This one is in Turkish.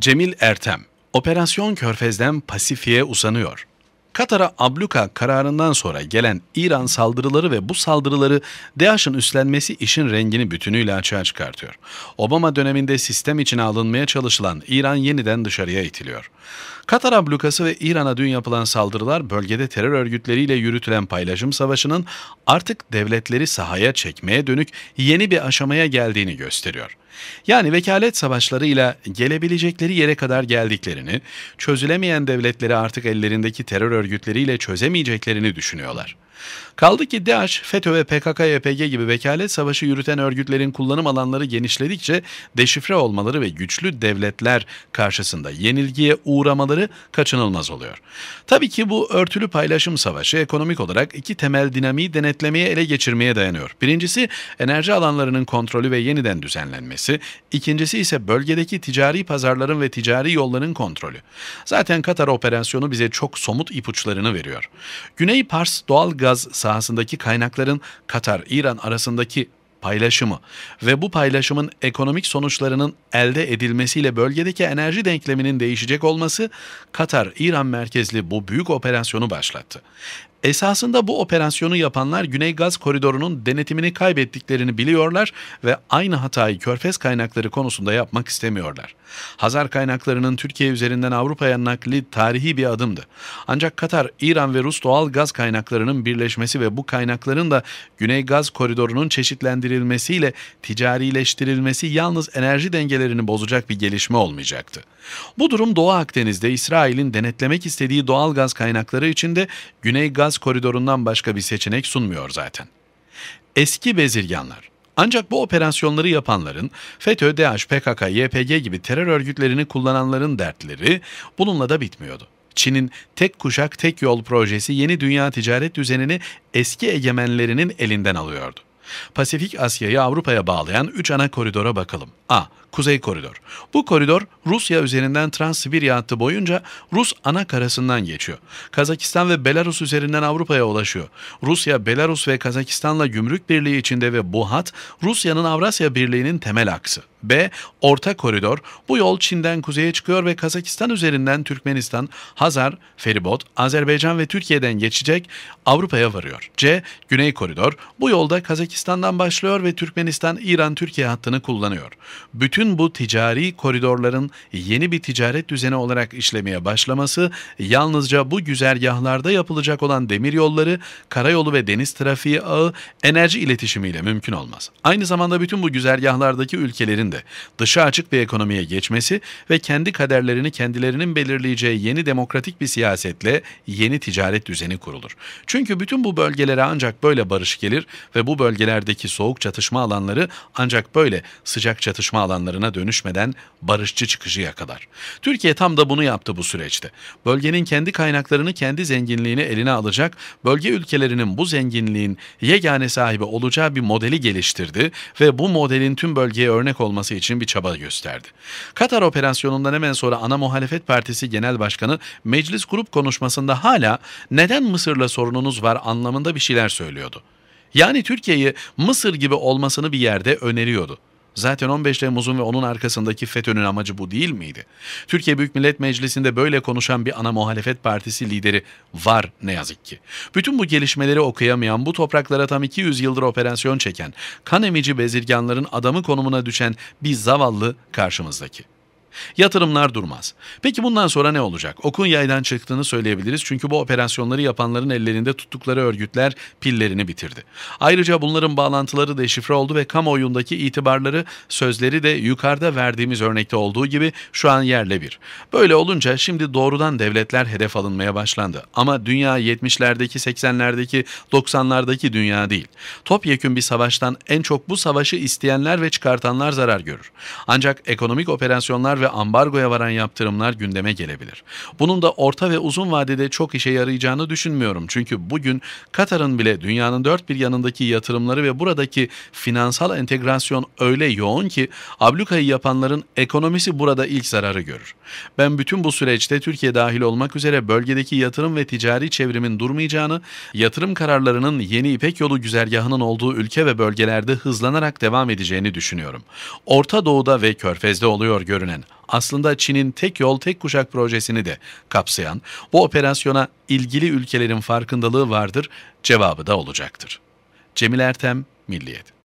Cemil Ertem, Operasyon Körfez'den Pasifik'e uzanıyor. Katar'a abluka kararından sonra gelen İran saldırıları ve bu saldırıları DAEŞ'ın üstlenmesi işin rengini bütünüyle açığa çıkartıyor. Obama döneminde sistem içine alınmaya çalışılan İran yeniden dışarıya itiliyor. Katar ablukası ve İran'a dün yapılan saldırılar bölgede terör örgütleriyle yürütülen paylaşım savaşının artık devletleri sahaya çekmeye dönük yeni bir aşamaya geldiğini gösteriyor. Yani vekalet savaşlarıyla gelebilecekleri yere kadar geldiklerini, çözülemeyen devletleri artık ellerindeki terör örgütleriyle çözemeyeceklerini düşünüyorlar. Kaldı ki DAEŞ, FETÖ ve PKK-YPG gibi vekalet savaşı yürüten örgütlerin kullanım alanları genişledikçe deşifre olmaları ve güçlü devletler karşısında yenilgiye uğramaları kaçınılmaz oluyor. Tabii ki bu örtülü paylaşım savaşı ekonomik olarak iki temel dinamiği denetlemeye ele geçirmeye dayanıyor. Birincisi enerji alanlarının kontrolü ve yeniden düzenlenmesi, ikincisi ise bölgedeki ticari pazarların ve ticari yolların kontrolü. Zaten Katar operasyonu bize çok somut ipuçlarını veriyor. Güney Pars doğal gaz sahasındaki kaynakların Katar-İran arasındaki paylaşımı ve bu paylaşımın ekonomik sonuçlarının elde edilmesiyle bölgedeki enerji denkleminin değişecek olması Katar-İran merkezli bu büyük operasyonu başlattı. Esasında bu operasyonu yapanlar Güney Gaz Koridoru'nun denetimini kaybettiklerini biliyorlar ve aynı hatayı körfez kaynakları konusunda yapmak istemiyorlar. Hazar kaynaklarının Türkiye üzerinden Avrupa'ya nakli tarihi bir adımdı. Ancak Katar, İran ve Rus doğal gaz kaynaklarının birleşmesi ve bu kaynakların da Güney Gaz Koridoru'nun çeşitlendirilmesiyle ticarileştirilmesi yalnız enerji dengelerini bozacak bir gelişme olmayacaktı. Bu durum Doğu Akdeniz'de İsrail'in denetlemek istediği doğal gaz kaynakları içinde Güney Gaz gaz koridorundan başka bir seçenek sunmuyor zaten. Eski bezirganlar ancak bu operasyonları yapanların FETÖ, DAEŞ, PKK, YPG gibi terör örgütlerini kullananların dertleri bununla da bitmiyordu. Çin'in tek kuşak tek yol projesi yeni dünya ticaret düzenini eski egemenlerinin elinden alıyordu. Pasifik Asya'yı Avrupa'ya bağlayan 3 ana koridora bakalım. A. Kuzey Koridor. Bu koridor Rusya üzerinden Trans-Sibirya hattı boyunca Rus ana karasından geçiyor. Kazakistan ve Belarus üzerinden Avrupa'ya ulaşıyor. Rusya, Belarus ve Kazakistan'la gümrük birliği içinde ve bu hat Rusya'nın Avrasya Birliği'nin temel aksı. B. Orta Koridor. Bu yol Çin'den kuzeye çıkıyor ve Kazakistan üzerinden Türkmenistan, Hazar, Feribot, Azerbaycan ve Türkiye'den geçecek Avrupa'ya varıyor. C. Güney Koridor. Bu yolda Kazakistan'dan başlıyor ve Türkmenistan, İran, Türkiye hattını kullanıyor. Bütün bütün bu ticari koridorların yeni bir ticaret düzeni olarak işlemeye başlaması yalnızca bu güzergahlarda yapılacak olan demir yolları, karayolu ve deniz trafiği ağı enerji iletişimiyle mümkün olmaz. Aynı zamanda bütün bu güzergahlardaki ülkelerin de dışa açık bir ekonomiye geçmesi ve kendi kaderlerini kendilerinin belirleyeceği yeni demokratik bir siyasetle yeni ticaret düzeni kurulur. Çünkü bütün bu bölgelere ancak böyle barış gelir ve bu bölgelerdeki soğuk çatışma alanları ancak böyle sıcak çatışma alanları düşmanlarına dönüşmeden barışçı çıkışı yakalar. Türkiye tam da bunu yaptı bu süreçte. Bölgenin kendi kaynaklarını, kendi zenginliğini eline alacak, bölge ülkelerinin bu zenginliğin yegane sahibi olacağı bir modeli geliştirdi ve bu modelin tüm bölgeye örnek olması için bir çaba gösterdi. Katar operasyonundan hemen sonra ana muhalefet partisi genel başkanı meclis grup konuşmasında hala neden Mısır'la sorununuz var anlamında bir şeyler söylüyordu. Yani Türkiye'yi Mısır gibi olmasını bir yerde öneriyordu. Zaten 15 Temmuz'un ve onun arkasındaki FETÖ'nün amacı bu değil miydi? Türkiye Büyük Millet Meclisi'nde böyle konuşan bir ana muhalefet partisi lideri var ne yazık ki. Bütün bu gelişmeleri okuyamayan, bu topraklara tam 200 yıldır operasyon çeken, kan emici bezirganların adamı konumuna düşen bir zavallı karşımızdaki. Yatırımlar durmaz. Peki bundan sonra ne olacak? Okun yaydan çıktığını söyleyebiliriz çünkü bu operasyonları yapanların ellerinde tuttukları örgütler pillerini bitirdi. Ayrıca bunların bağlantıları deşifre oldu ve kamuoyundaki itibarları, sözleri de yukarıda verdiğimiz örnekte olduğu gibi şu an yerle bir. Böyle olunca şimdi doğrudan devletler hedef alınmaya başlandı. Ama dünya 70'lerdeki, 80'lerdeki, 90'lardaki dünya değil. Topyekün bir savaştan en çok bu savaşı isteyenler ve çıkartanlar zarar görür. Ancak ekonomik operasyonlar ve ambargoya varan yaptırımlar gündeme gelebilir. Bunun da orta ve uzun vadede çok işe yarayacağını düşünmüyorum. Çünkü bugün Katar'ın bile dünyanın dört bir yanındaki yatırımları ve buradaki finansal entegrasyon öyle yoğun ki ablukayı yapanların ekonomisi burada ilk zararı görür. Ben bütün bu süreçte Türkiye dahil olmak üzere bölgedeki yatırım ve ticari çevrimin durmayacağını, yatırım kararlarının yeni İpek yolu güzergahının olduğu ülke ve bölgelerde hızlanarak devam edeceğini düşünüyorum. Orta Doğu'da ve Körfez'de oluyor görünen aslında Çin'in tek yol tek kuşak projesini de kapsayan bu operasyona ilgili ülkelerin farkındalığı vardır cevabı da olacaktır. Cemil Ertem, Milliyet